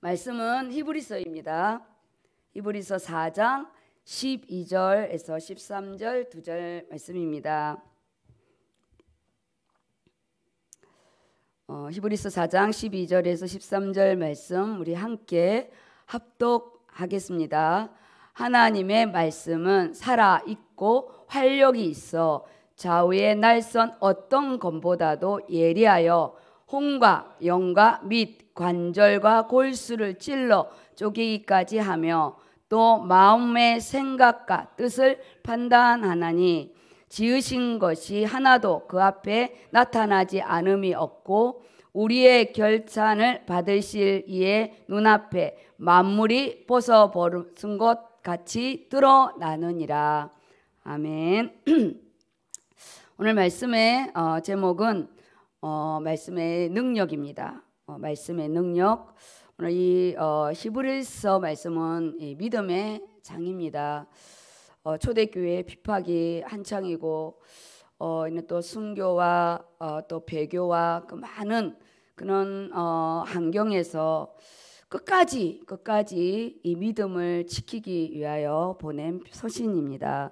말씀은 히브리서입니다. 히브리서 4장 12절에서 13절 두 절 말씀입니다. 어, 히브리서 4장 12절에서 13절 말씀 우리 함께 합독하겠습니다. 하나님의 말씀은 살아 있고 활력이 있어 좌우의 날선 어떤 검보다도 예리하여 홍과 영과 및 관절과 골수를 찔러 쪼개기까지 하며 또 마음의 생각과 뜻을 판단하나니 지으신 것이 하나도 그 앞에 나타나지 않음이 없고 우리의 결산을 받으실 이의 눈앞에 만물이 벗어버린 것 같이 드러나느니라. 아멘. 오늘 말씀의 어, 제목은 어, 말씀의 능력입니다. 어, 말씀의 능력. 오늘 이 어, 히브리서 말씀은 이 믿음의 장입니다. 어, 초대교회 비파기 한창이고 어, 이제 또 순교와 어, 또 배교와 그 많은 그런 어, 환경에서 끝까지 끝까지 이 믿음을 지키기 위하여 보낸 소신입니다.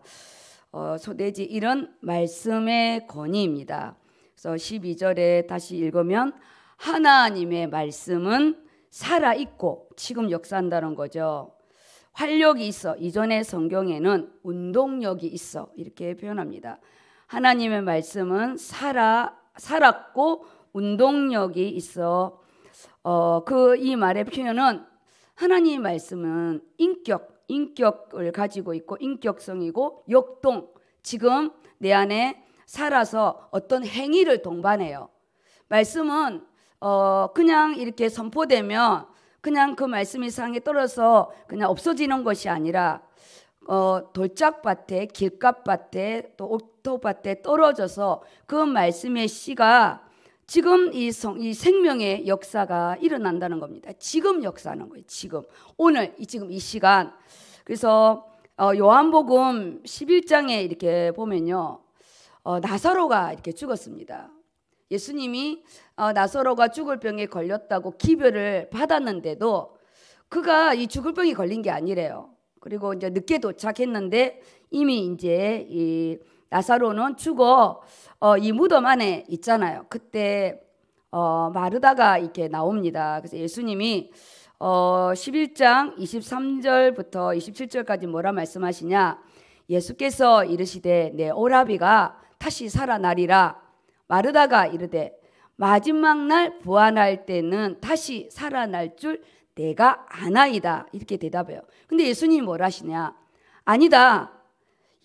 어, 소대지 1은 말씀의 권위입니다. 12절에 다시 읽으면 하나님의 말씀은 살아 있고 지금 역사한다는 거죠. 활력이 있어. 이전의 성경에는 운동력이 있어. 이렇게 표현합니다. 하나님의 말씀은 살아 살았고 운동력이 있어. 어, 그 이 말의 표현은 하나님의 말씀은 인격, 인격을 가지고 있고 인격성이고 역동. 지금 내 안에 살아서 어떤 행위를 동반해요. 말씀은 어 그냥 이렇게 선포되면 그냥 그 말씀이 상에 떨어서 그냥 없어지는 것이 아니라 어, 돌짝밭에 길값밭에 또 옥토밭에 떨어져서 그 말씀의 씨가 지금 이, 성, 이 생명의 역사가 일어난다는 겁니다. 지금 역사하는 거예요. 지금 오늘 이 지금 이 시간 그래서 어, 요한복음 11장에 이렇게 보면요. 어, 나사로가 이렇게 죽었습니다. 예수님이 어, 나사로가 죽을 병에 걸렸다고 기별을 받았는데도 그가 이 죽을 병이 걸린 게 아니래요. 그리고 이제 늦게 도착했는데 이미 이제 이 나사로는 죽어 어, 이 무덤 안에 있잖아요. 그때 어, 마르다가 이렇게 나옵니다. 그래서 예수님이 어, 11장 23절부터 27절까지 뭐라 말씀하시냐? 예수께서 이르시되 내 오라비가 다시 살아나리라. 마르다가 이르되 마지막 날 부활할 때는 다시 살아날 줄 내가 아나이다. 이렇게 대답해요. 근데 예수님이 뭘 하시냐? 아니다.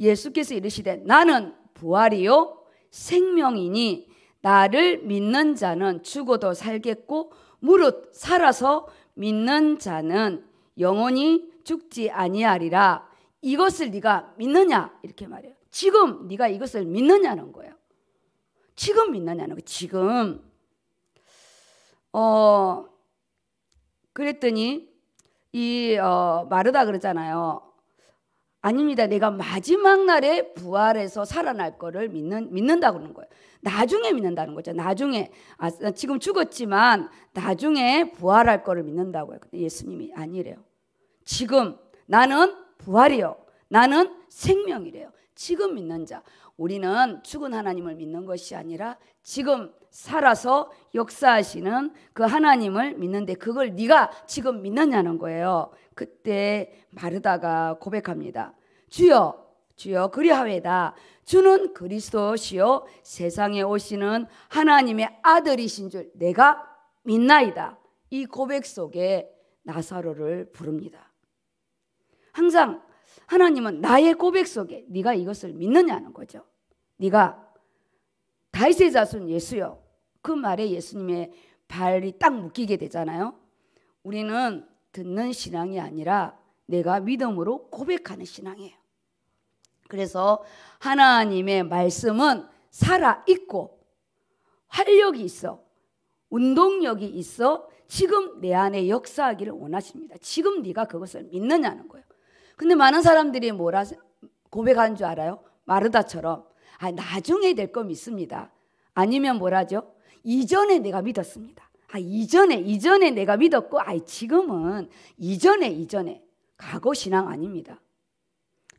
예수께서 이르시되 나는 부활이요 생명이니 나를 믿는 자는 죽어도 살겠고 무릇 살아서 믿는 자는 영원히 죽지 아니하리라. 이것을 네가 믿느냐? 이렇게 말해요. 지금 네가 이것을 믿느냐는 거예요. 지금 믿느냐는 거 지금 어 그랬더니 이 어, 마르다 그러잖아요. 아닙니다. 내가 마지막 날에 부활해서 살아날 거를 믿는 믿는다 그러는 거예요. 나중에 믿는다는 거죠. 나중에 아, 지금 죽었지만 나중에 부활할 거를 믿는다고요. 근데 예수님이 아니래요. 지금 나는 부활이요. 나는 생명이래요. 지금 믿는 자. 우리는 죽은 하나님을 믿는 것이 아니라 지금 살아서 역사하시는 그 하나님을 믿는데 그걸 네가 지금 믿느냐는 거예요. 그때 마르다가 고백합니다. 주여 주여 그리하웨다 주는 그리스도시요 세상에 오시는 하나님의 아들이신 줄 내가 믿나이다. 이 고백 속에 나사로를 부릅니다. 항상 하나님은 나의 고백 속에 네가 이것을 믿느냐는 거죠. 네가 다윗의 자손 예수요. 그 말에 예수님의 발이 딱 묶이게 되잖아요. 우리는 듣는 신앙이 아니라 내가 믿음으로 고백하는 신앙이에요. 그래서 하나님의 말씀은 살아 있고 활력이 있어 운동력이 있어 지금 내 안에 역사하기를 원하십니다. 지금 네가 그것을 믿느냐는 거예요. 근데 많은 사람들이 뭐라 고백하는 줄 알아요? 마르다처럼. 아, 나중에 될 거 믿습니다. 아니면 뭐라죠? 이전에 내가 믿었습니다. 아, 이전에, 이전에 내가 믿었고, 아, 지금은 이전에, 이전에. 과거 신앙 아닙니다.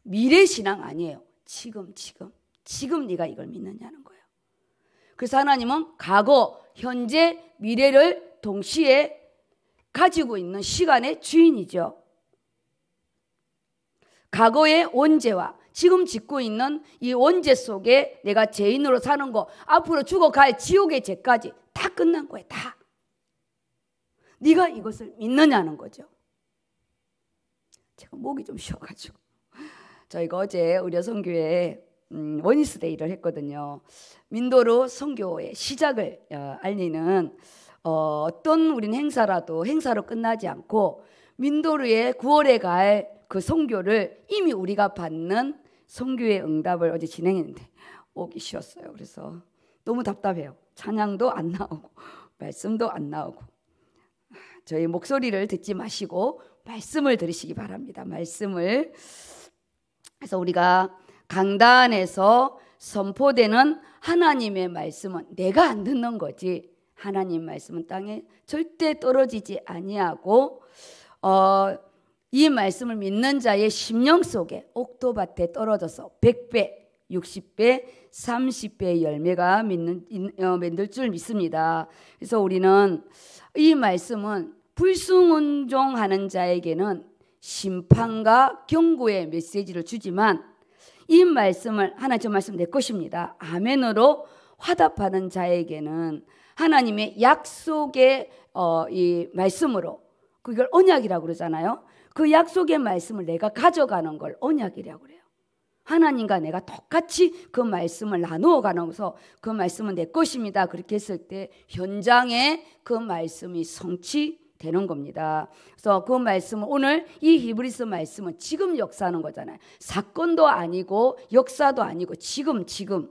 미래 신앙 아니에요. 지금, 지금. 지금 네가 이걸 믿느냐는 거예요. 그래서 하나님은 과거, 현재, 미래를 동시에 가지고 있는 시간의 주인이죠. 과거의 원죄와 지금 짓고 있는 이 원죄 속에 내가 죄인으로 사는 거, 앞으로 죽어갈 지옥의 죄까지 다 끝난 거예요. 다. 네가 이것을 믿느냐는 거죠. 제가 목이 좀 쉬어가지고 저희가 어제 의료선교회 음, 원니스데이를 했거든요. 민도로 선교의 시작을 어, 알리는 어, 떤 우린 행사라도 행사로 끝나지 않고 민도르의 9월에 갈그 성교를 이미 우리가 받는 성교의 응답을 어제 진행했는데 오기 쉬웠어요. 그래서 너무 답답해요. 찬양도 안 나오고 말씀도 안 나오고 저희 목소리를 듣지 마시고 말씀을 들으시기 바랍니다. 말씀을 그래서 우리가 강단에서 선포되는 하나님의 말씀은 내가 안 듣는 거지 하나님 말씀은 땅에 절대 떨어지지 아니하고 어이 말씀을 믿는 자의 심령 속에 옥토밭에 떨어져서 100배, 60배, 30배의 열매가 믿는, 어, 만들 줄 믿습니다. 그래서 우리는 이 말씀은 불순종하는 자에게는 심판과 경고의 메시지를 주지만 이 말씀을 하나님 말씀 내 것입니다. 아멘으로 화답하는 자에게는 하나님의 약속의 어, 이 말씀으로 그걸 언약이라고 그러잖아요. 그 약속의 말씀을 내가 가져가는 걸 언약이라고 그래요. 하나님과 내가 똑같이 그 말씀을 나누어 가면서 그 말씀은 내 것입니다. 그렇게 했을 때 현장에 그 말씀이 성취되는 겁니다. 그래서 그 말씀은 오늘 이 히브리스 말씀은 지금 역사하는 거잖아요. 사건도 아니고 역사도 아니고 지금 지금.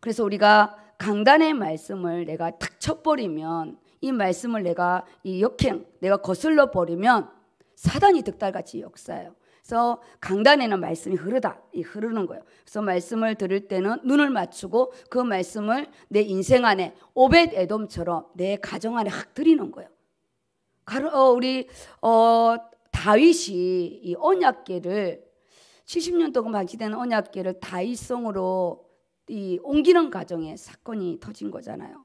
그래서 우리가 강단의 말씀을 내가 탁 쳐버리면 이 말씀을 내가 이 역행, 내가 거슬러 버리면 사단이 득달같이 역사해요. 그래서 강단에는 말씀이 흐르다, 흐르는 거예요. 그래서 말씀을 들을 때는 눈을 맞추고 그 말씀을 내 인생 안에 오벳 에돔처럼 내 가정 안에 확 들이는 거예요. 어, 우리 어, 다윗이 이 언약계를 70년 동안 방치된 언약계를 다윗성으로 이 옮기는 과정에 사건이 터진 거잖아요.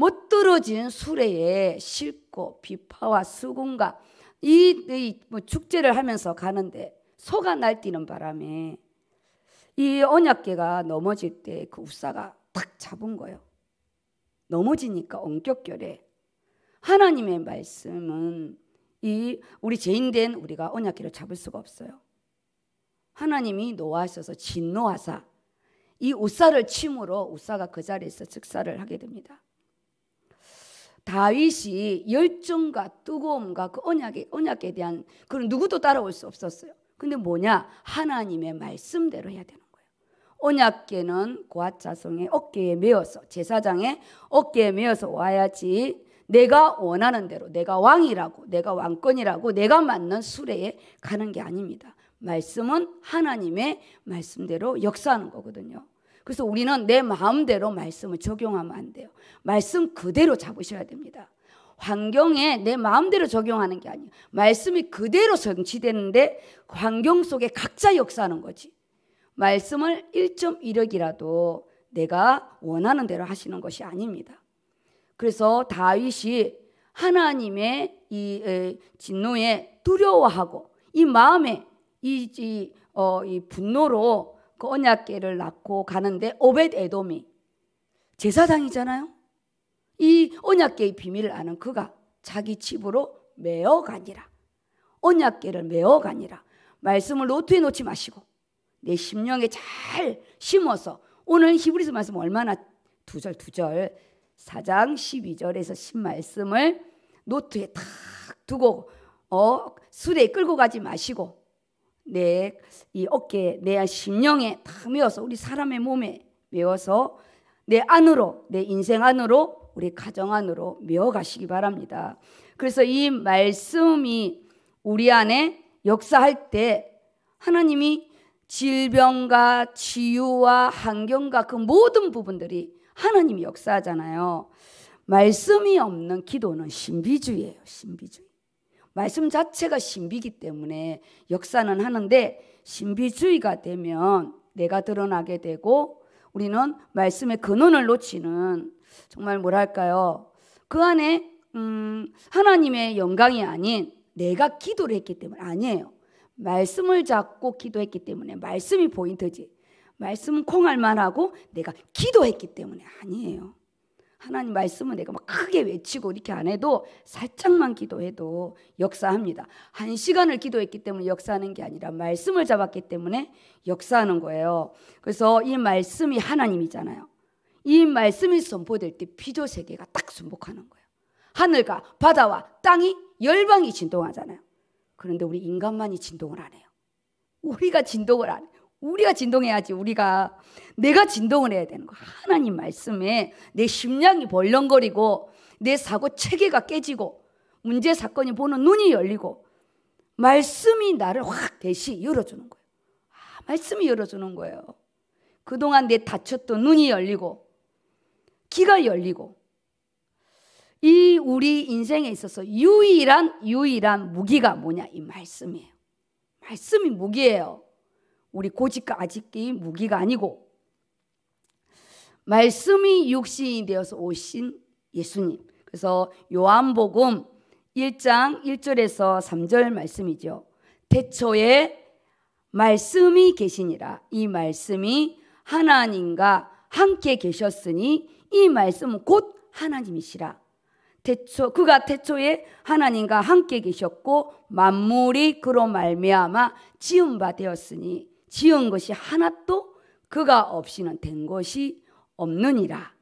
멋들어진 수레에 싣고 비파와 수군과 이, 이 뭐 축제를 하면서 가는데 소가 날뛰는 바람에 이 언약계가 넘어질 때 그 우사가 탁 잡은 거예요. 넘어지니까 엉격결에 하나님의 말씀은 이 우리 죄인된 우리가 언약계를 잡을 수가 없어요. 하나님이 노하셔서 진노하사 이 우사를 침으로 우사가 그 자리에서 즉사를 하게 됩니다. 다윗이 열정과 뜨거움과 그 언약에, 언약에 대한 그런 누구도 따라올 수 없었어요. 근데 뭐냐? 하나님의 말씀대로 해야 되는 거예요. 언약계는 고아자성의 어깨에 메어서 제사장의 어깨에 메어서 와야지 내가 원하는 대로 내가 왕이라고 내가 왕권이라고 내가 맞는 수레에 가는 게 아닙니다. 말씀은 하나님의 말씀대로 역사하는 거거든요. 그래서 우리는 내 마음대로 말씀을 적용하면 안 돼요. 말씀 그대로 잡으셔야 됩니다. 환경에 내 마음대로 적용하는 게 아니에요. 말씀이 그대로 성취되는데 환경 속에 각자 역사하는 거지. 말씀을 1.1억이라도 내가 원하는 대로 하시는 것이 아닙니다. 그래서 다윗이 하나님의 이 진노에 두려워하고 이 마음에 이, 이, 어, 이 분노로 그 언약계를 낳고 가는데 오벳 에돔이 제사장이잖아요. 이 언약계의 비밀을 아는 그가 자기 집으로 메어 가니라. 언약계를 메어 가니라. 말씀을 노트에 놓지 마시고 내 심령에 잘 심어서 오늘 히브리서 말씀 얼마나 두절 두절 4장 12절에서 10 말씀을 노트에 탁 두고 어 수레에 끌고 가지 마시고 내이 어깨, 내 심령에 다 메워서 우리 사람의 몸에 메워서 내 안으로, 내 인생 안으로, 우리 가정 안으로 메워 가시기 바랍니다. 그래서 이 말씀이 우리 안에 역사할 때 하나님이 질병과 치유와 환경과 그 모든 부분들이 하나님이 역사하잖아요. 말씀이 없는 기도는 신비주의예요. 신비주의. 말씀 자체가 신비기 때문에 역사는 하는데 신비주의가 되면 내가 드러나게 되고 우리는 말씀의 근원을 놓치는 정말 뭐랄까요 그 안에 음, 하나님의 영광이 아닌 내가 기도를 했기 때문에 아니에요 말씀을 잡고 기도했기 때문에 말씀이 포인트지 말씀 콩알만하고 내가 기도했기 때문에 아니에요 하나님 말씀은 내가 막 크게 외치고 이렇게 안 해도 살짝만 기도해도 역사합니다. 한 시간을 기도했기 때문에 역사하는 게 아니라 말씀을 잡았기 때문에 역사하는 거예요. 그래서 이 말씀이 하나님이잖아요. 이 말씀이 선포될 때 피조 세계가 딱 순복하는 거예요. 하늘과 바다와 땅이 열방이 진동하잖아요. 그런데 우리 인간만이 진동을 안 해요. 우리가 진동을 안 해요. 우리가 진동해야지 우리가 내가 진동을 해야 되는 거 하나님 말씀에 내 심장이 벌렁거리고 내 사고 체계가 깨지고 문제 사건이 보는 눈이 열리고 말씀이 나를 확 대시 열어주는 거예요 아, 말씀이 열어주는 거예요 그동안 내 닫혔던 눈이 열리고 귀가 열리고 이 우리 인생에 있어서 유일한 유일한 무기가 뭐냐 이 말씀이에요 말씀이 무기예요 우리 고집과 아직기 무기가 아니고 말씀이 육신이 되어서 오신 예수님. 그래서 요한복음 1장 1절에서 3절 말씀이죠. 태초에 말씀이 계시니라. 이 말씀이 하나님과 함께 계셨으니 이 말씀은 곧 하나님이시라. 태초 그가 태초에 하나님과 함께 계셨고 만물이 그로 말미암아 지음바 되었으니 지은 것이 하나도 그가 없이는 된 것이 없느니라.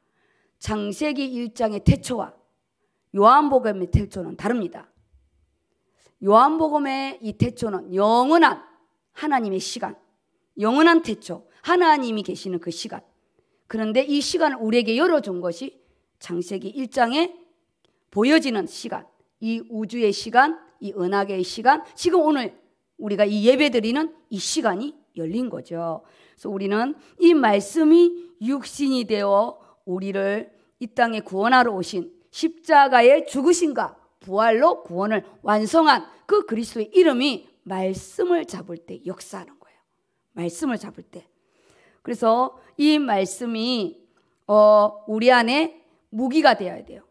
창세기 1장의 태초와 요한복음의 태초는 다릅니다. 요한복음의 이 태초는 영원한 하나님의 시간, 영원한 태초, 하나님이 계시는 그 시간. 그런데 이 시간을 우리에게 열어준 것이 창세기 1장에 보여지는 시간, 이 우주의 시간, 이 은하계의 시간, 지금 오늘 우리가 이 예배 드리는 이 시간이 열린 거죠. 그래서 우리는 이 말씀이 육신이 되어 우리를 이 땅에 구원하러 오신 십자가의 죽으신가 부활로 구원을 완성한 그 그리스도의 이름이 말씀을 잡을 때 역사하는 거예요. 말씀을 잡을 때. 그래서 이 말씀이 어, 우리 안에 무기가 되어야 돼요.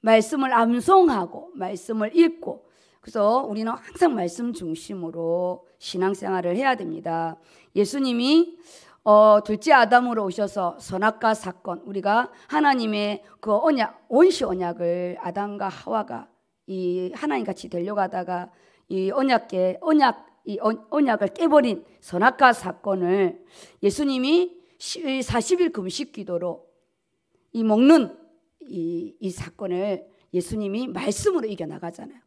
말씀을 암송하고 말씀을 읽고 그래서 우리는 항상 말씀 중심으로 신앙생활을 해야 됩니다. 예수님이 어, 둘째 아담으로 오셔서 선악과 사건 우리가 하나님의 그 언약 원시 언약을 아담과 하와가 이 하나님 같이 되려가다가 이 언약계 언약 이 언약을 깨버린 선악과 사건을 예수님이 40일 금식 기도로 이 먹는 이, 이 사건을 예수님이 말씀으로 이겨나가잖아요.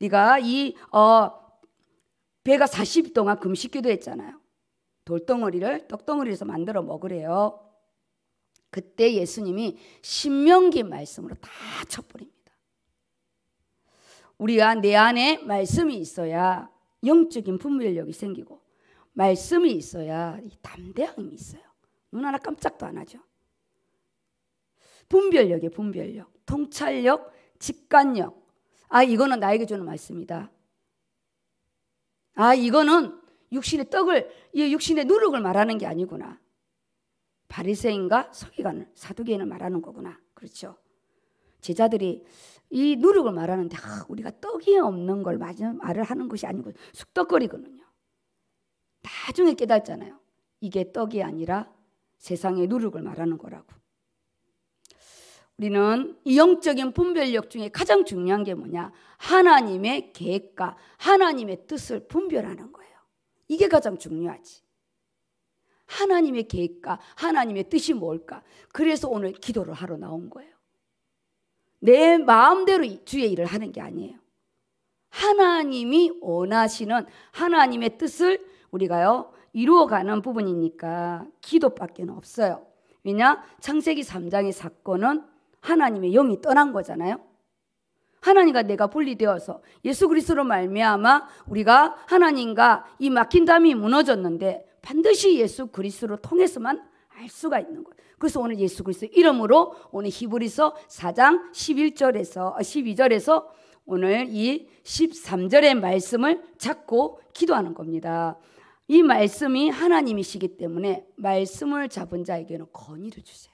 네가 이 어, 배가 40일 동안 금식기도 했잖아요. 돌덩어리를 떡덩어리에서 만들어 먹으래요. 그때 예수님이 신명기 말씀으로 다 쳐버립니다. 우리가 내 안에 말씀이 있어야 영적인 분별력이 생기고 말씀이 있어야 이 담대함이 있어요. 눈 하나 깜짝도 안 하죠. 분별력이에요, 분별력. 통찰력, 직관력. 아, 이거는 나에게 주는 말씀이다. 아, 이거는 육신의 떡을, 이 육신의 누룩을 말하는 게 아니구나. 바리새인과 서기관을 사두개인을 말하는 거구나. 그렇죠. 제자들이 이 누룩을 말하는데 아, 우리가 떡이 없는 걸 말을 하는 것이 아니고 숙떡거리거든요. 나중에 깨닫잖아요. 이게 떡이 아니라 세상의 누룩을 말하는 거라고. 우리는 이 영적인 분별력 중에 가장 중요한 게 뭐냐? 하나님의 계획과 하나님의 뜻을 분별하는 거예요. 이게 가장 중요하지. 하나님의 계획과 하나님의 뜻이 뭘까? 그래서 오늘 기도를 하러 나온 거예요. 내 마음대로 주의 일을 하는 게 아니에요. 하나님이 원하시는 하나님의 뜻을 우리가요, 이루어가는 부분이니까 기도밖에 없어요. 왜냐? 창세기 3장의 사건은 하나님의 영이 떠난 거잖아요. 하나님과 내가 분리되어서 예수 그리스도로 말미암아 우리가 하나님과 이 막힌 담이 무너졌는데 반드시 예수 그리스도로 통해서만 알 수가 있는 거예요. 그래서 오늘 예수 그리스도 이름으로 오늘 히브리서 4장 11절에서 12절에서 어, 오늘 이 13절의 말씀을 잡고 기도하는 겁니다. 이 말씀이 하나님이시기 때문에 말씀을 잡은 자에게는 권위를 주세요.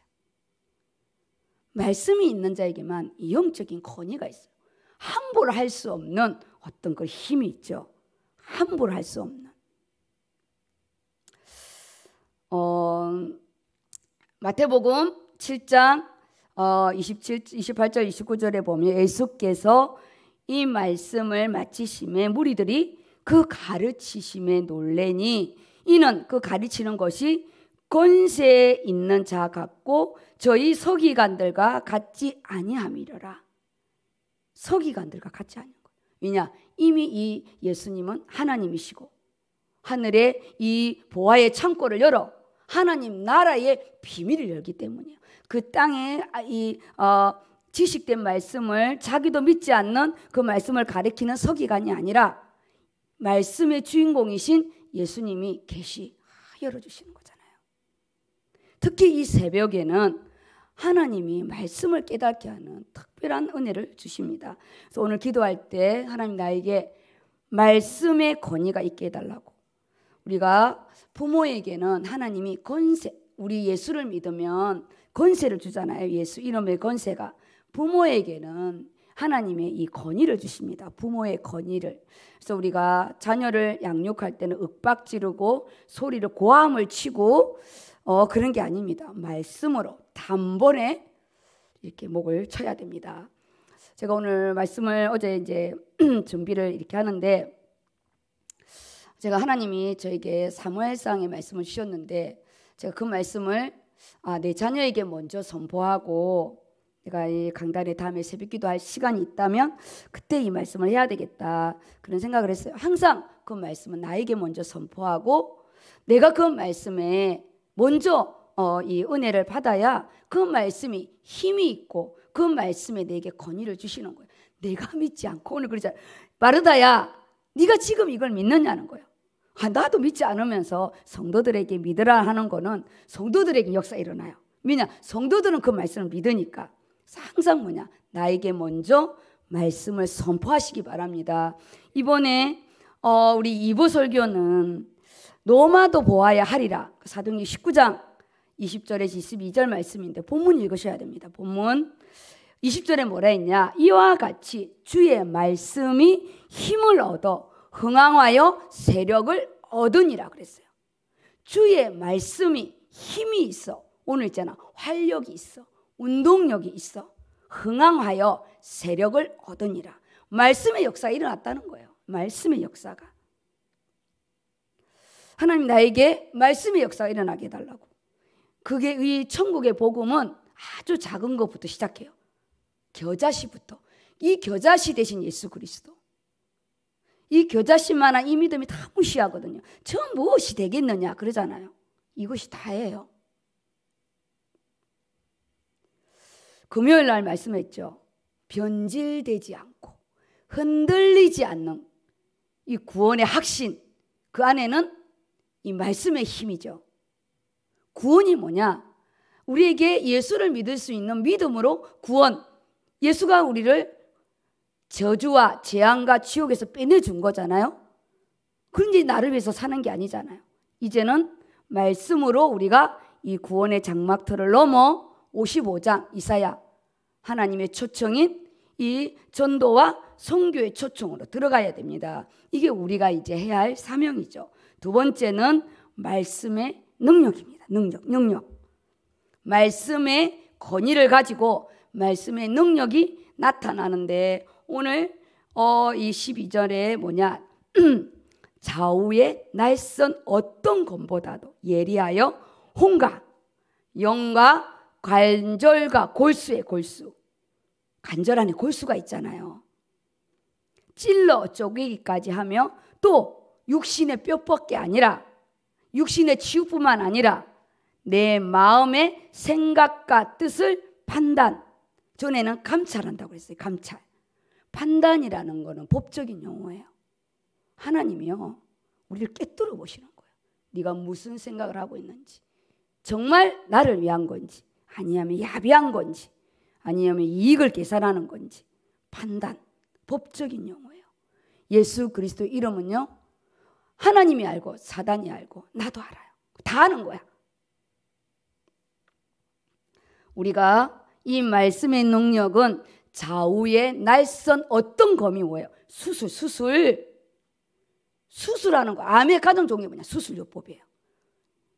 말씀이 있는 자에게만 영적인 권위가 있어요. 함부로 할 수 없는 어떤 그 힘이 있죠. 함부로 할 수 없는. 어, 마태복음 7장 어, 27, 28절, 29절에 보면 예수께서 이 말씀을 마치심에 무리들이 그 가르치심에 놀래니 이는 그 가르치는 것이 권세에 있는 자 같고 저희 서기관들과 같지 아니함이로라. 서기관들과 같지 아니한 거 왜냐? 이미 이 예수님은 하나님이시고 하늘의 이 보화의 창고를 열어 하나님 나라의 비밀을 열기 때문이에요. 그 땅에 이 어, 지식된 말씀을 자기도 믿지 않는 그 말씀을 가리키는 서기관이 아니라 말씀의 주인공이신 예수님이 계시 열어주시는 거잖 특히 이 새벽에는 하나님이 말씀을 깨닫게 하는 특별한 은혜를 주십니다. 그래서 오늘 기도할 때 하나님 나에게 말씀의 권위가 있게 해달라고. 우리가 부모에게는 하나님이 권세, 우리 예수를 믿으면 권세를 주잖아요. 예수 이름의 권세가. 부모에게는 하나님의 이 권위를 주십니다. 부모의 권위를. 그래서 우리가 자녀를 양육할 때는 윽박 지르고 소리를 고함을 치고 어, 그런 게 아닙니다. 말씀으로 단번에 이렇게 목을 쳐야 됩니다. 제가 오늘 말씀을 어제 이제 준비를 이렇게 하는데 제가 하나님이 저에게 사무엘상의 말씀을 주셨는데 제가 그 말씀을 아, 내 자녀에게 먼저 선포하고 내가 이 강단에 다음에 새벽기도 할 시간이 있다면 그때 이 말씀을 해야 되겠다 그런 생각을 했어요. 항상 그 말씀은 나에게 먼저 선포하고 내가 그 말씀에 먼저 어, 이 은혜를 받아야 그 말씀이 힘이 있고 그 말씀에 내게 권위를 주시는 거예요. 내가 믿지 않고 오늘 그러잖아. 마르다야, 네가 지금 이걸 믿느냐는 거예요. 아, 나도 믿지 않으면서 성도들에게 믿으라 하는 거는 성도들에게 역사 일어나요. 왜냐? 성도들은 그 말씀을 믿으니까 항상 뭐냐? 나에게 먼저 말씀을 선포하시기 바랍니다. 이번에 어, 우리 2부 설교는 로마도 보아야 하리라. 사도기 19장 20절에 22절 말씀인데 본문 읽으셔야 됩니다. 본문 20절에 뭐라 했냐? 이와 같이 주의 말씀이 힘을 얻어 흥황하여 세력을 얻으니라 그랬어요. 주의 말씀이 힘이 있어. 오늘 있잖아. 활력이 있어. 운동력이 있어. 흥황하여 세력을 얻으니라. 말씀의 역사가 일어났다는 거예요. 말씀의 역사가. 하나님 나에게 말씀의 역사가 일어나게 해달라고. 그게 이 천국의 복음은 아주 작은 것부터 시작해요. 겨자씨부터. 이 겨자씨 대신 예수 그리스도. 이 겨자씨만한 이 믿음이 다 무시하거든요. 저 무엇이 되겠느냐 그러잖아요. 이것이 다예요. 금요일 날 말씀했죠. 변질되지 않고 흔들리지 않는 이 구원의 확신 그 안에는 이 말씀의 힘이죠. 구원이 뭐냐? 우리에게 예수를 믿을 수 있는 믿음으로 구원. 예수가 우리를 저주와 재앙과 지옥에서 빼내준 거잖아요. 그런데 나를 위해서 사는 게 아니잖아요. 이제는 말씀으로 우리가 이 구원의 장막터를 넘어 55장 이사야 하나님의 초청인 이 전도와 성교의 초청으로 들어가야 됩니다. 이게 우리가 이제 해야 할 사명이죠. 두 번째는 말씀의 능력입니다. 능력, 능력. 말씀의 권위를 가지고 말씀의 능력이 나타나는데 오늘 어, 이 12절에 뭐냐 좌우의 날선 어떤 검보다도 예리하여 홍과 영과 관절과 골수의 골수 관절 안에 골수가 있잖아요 찔러 쪼개기까지 하며 또 육신의 뼈밖에 아니라 육신의 치유뿐만 아니라 내 마음의 생각과 뜻을 판단 전에는 감찰한다고 했어요 감찰. 판단이라는 거는 법적인 용어예요. 하나님이요. 우리를 깨뜨려 보시는 거예요. 네가 무슨 생각을 하고 있는지. 정말 나를 위한 건지 아니하면 야비한 건지 아니면 이익을 계산하는 건지 판단 법적인 용어예요. 예수 그리스도 이름은요. 하나님이 알고 사단이 알고 나도 알아요. 다 아는 거야. 우리가 이 말씀의 능력은 좌우의 날선 어떤 검이 뭐예요? 수술, 수술. 수술하는 거. 암의 가장 종류 뭐냐? 수술요법이에요.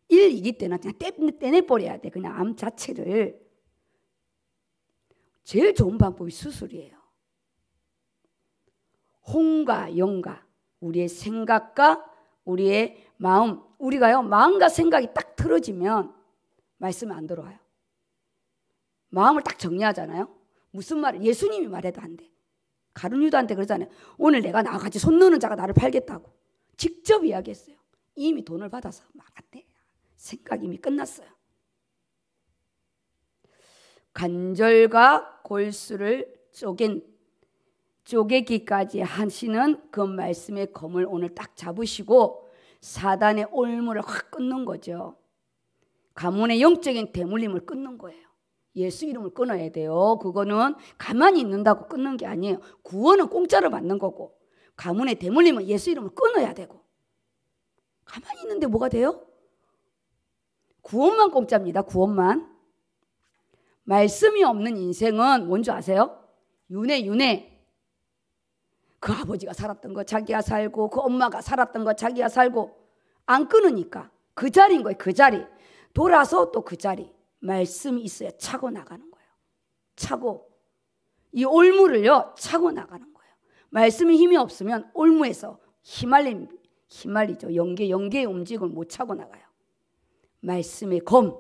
1, 2기 때는 그냥 떼, 떼내버려야 돼. 그냥 암 자체를. 제일 좋은 방법이 수술이에요. 홍과 영과 우리의 생각과 우리의 마음, 우리가요, 마음과 생각이 딱 틀어지면 말씀 안 들어와요. 마음을 딱 정리하잖아요. 무슨 말, 을 예수님이 말해도 안 돼. 가룟유도한테 그러잖아요. 오늘 내가 나가지손 넣는 자가 나를 팔겠다고. 직접 이야기했어요. 이미 돈을 받아서 말았대. 생각 이미 끝났어요. 관절과 골수를 쪼갠 쪼개기까지 하시는 그 말씀의 검을 오늘 딱 잡으시고 사단의 올무를 확 끊는 거죠. 가문의 영적인 대물림을 끊는 거예요. 예수 이름을 끊어야 돼요. 그거는 가만히 있는다고 끊는 게 아니에요. 구원은 공짜로 받는 거고 가문의 대물림은 예수 이름을 끊어야 되고 가만히 있는데 뭐가 돼요? 구원만 공짜입니다. 구원만. 말씀이 없는 인생은 뭔지 아세요? 윤회 윤회 그 아버지가 살았던 거 자기가 살고 그 엄마가 살았던 거 자기가 살고 안 끊으니까 그 자리인 거예요. 그 자리. 돌아서 또 그 자리. 말씀이 있어야 차고 나가는 거예요. 차고. 이 올무를요, 차고 나가는 거예요. 말씀이 힘이 없으면 올무에서 휘말림, 휘말리죠. 연계, 연계의 움직임을 못 차고 나가요. 말씀의 검.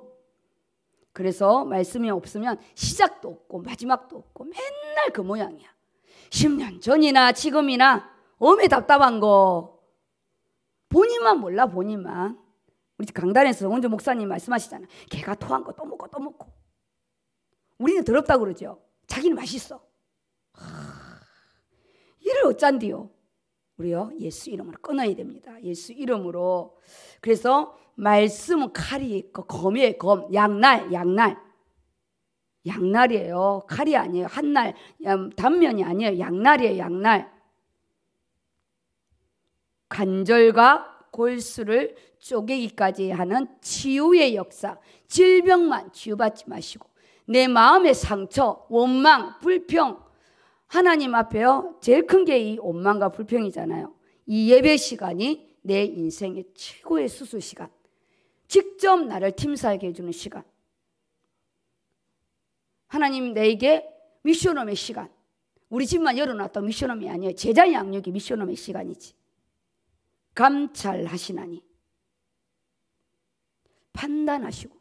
그래서 말씀이 없으면 시작도 없고 마지막도 없고 맨날 그 모양이야. 10년 전이나 지금이나 엄에 답답한 거 본인만 몰라 본인만 우리 강단에서 원조 목사님 말씀하시잖아 개가 토한 거 또 먹고 또 먹고 우리는 더럽다 그러죠 자기는 맛있어 하, 이를 어쩐디요 우리요 예수 이름으로 끊어야 됩니다 예수 이름으로 그래서 말씀은 칼이 검이에요 검 양날 양날 양날이에요. 칼이 아니에요. 한날 음, 단면이 아니에요. 양날이에요. 양날. 관절과 골수를 쪼개기까지 하는 치유의 역사. 질병만 치유받지 마시고 내 마음의 상처, 원망, 불평 하나님 앞에요. 제일 큰 게 이 원망과 불평이잖아요. 이 예배 시간이 내 인생의 최고의 수술 시간. 직접 나를 팀살게 해주는 시간. 하나님 내게 미션홈의 시간. 우리 집만 열어놨던 미션홈이 아니에요. 제자 양육이 미션홈의 시간이지. 감찰하시나니. 판단하시고.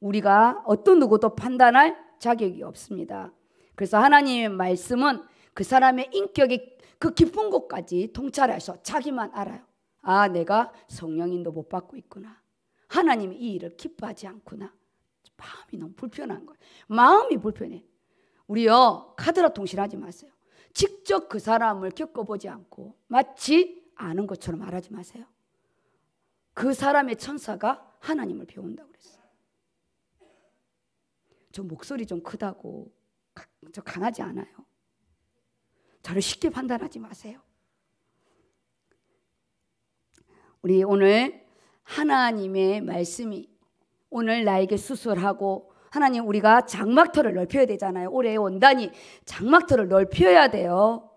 우리가 어떤 누구도 판단할 자격이 없습니다. 그래서 하나님의 말씀은 그 사람의 인격의 그 깊은 곳까지 통찰해서 자기만 알아요. 아, 내가 성령인도 못 받고 있구나. 하나님이 이 일을 기뻐하지 않구나. 마음이 너무 불편한 거예요. 마음이 불편해. 우리요, 카드라 통신하지 마세요. 직접 그 사람을 겪어보지 않고 마치 아는 것처럼 말하지 마세요. 그 사람의 천사가 하나님을 배운다고 그랬어요. 저 목소리 좀 크다고 저 강하지 않아요. 저를 쉽게 판단하지 마세요. 우리 오늘 하나님의 말씀이 오늘 나에게 수술하고 하나님 우리가 장막터를 넓혀야 되잖아요. 올해 원단이 장막터를 넓혀야 돼요.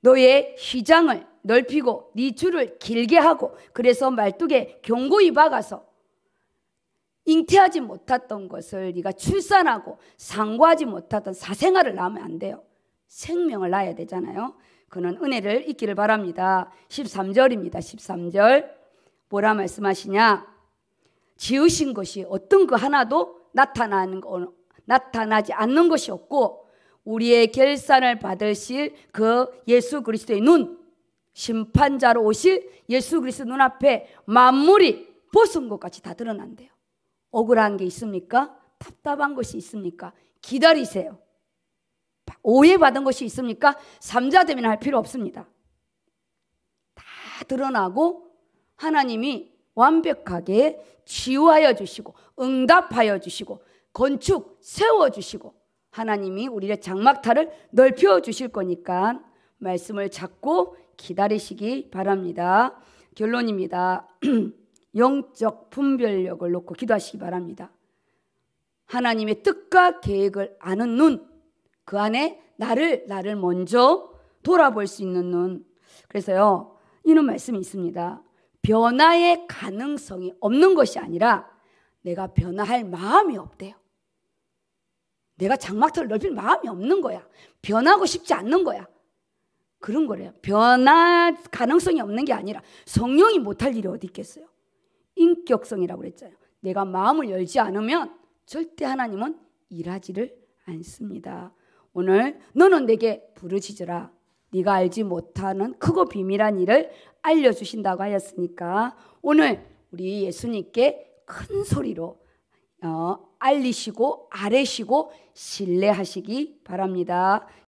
너의 휘장을 넓히고 네 줄을 길게 하고 그래서 말뚝에 경고이 박아서 잉태하지 못했던 것을 네가 출산하고 상고하지 못했던 사생활을 낳으면 안 돼요. 생명을 낳아야 되잖아요. 그는 은혜를 잊기를 바랍니다. 13절입니다. 13절 뭐라 말씀하시냐? 지으신 것이 어떤 거 하나도 나타나는 거, 나타나지 않는 것이 없고 우리의 결산을 받으실 그 예수 그리스도의 눈 심판자로 오실 예수 그리스도 눈앞에 만물이 벗은 것 같이 다 드러난대요. 억울한 게 있습니까? 답답한 것이 있습니까? 기다리세요. 오해받은 것이 있습니까? 삼자 됨이나할 필요 없습니다. 다 드러나고 하나님이 완벽하게 치유하여 주시고 응답하여 주시고 건축 세워 주시고 하나님이 우리의 장막타를 넓혀 주실 거니까 말씀을 잡고 기다리시기 바랍니다. 결론입니다. 영적 분별력을 놓고 기도하시기 바랍니다. 하나님의 뜻과 계획을 아는 눈, 그 안에 나를, 나를 먼저 돌아볼 수 있는 눈. 그래서요, 이런 말씀이 있습니다. 변화의 가능성이 없는 것이 아니라 내가 변화할 마음이 없대요. 내가 장막터를 넓힐 마음이 없는 거야. 변하고 싶지 않는 거야. 그런 거래요. 변화 가능성이 없는 게 아니라 성령이 못할 일이 어디 있겠어요? 인격성이라고 그랬잖아요. 내가 마음을 열지 않으면 절대 하나님은 일하지를 않습니다. 오늘 너는 내게 부르짖으라. 네가 알지 못하는 크고 비밀한 일을 알려주신다고 하였으니까 오늘 우리 예수님께 큰 소리로 어, 알리시고 아뢰시고 신뢰하시기 바랍니다.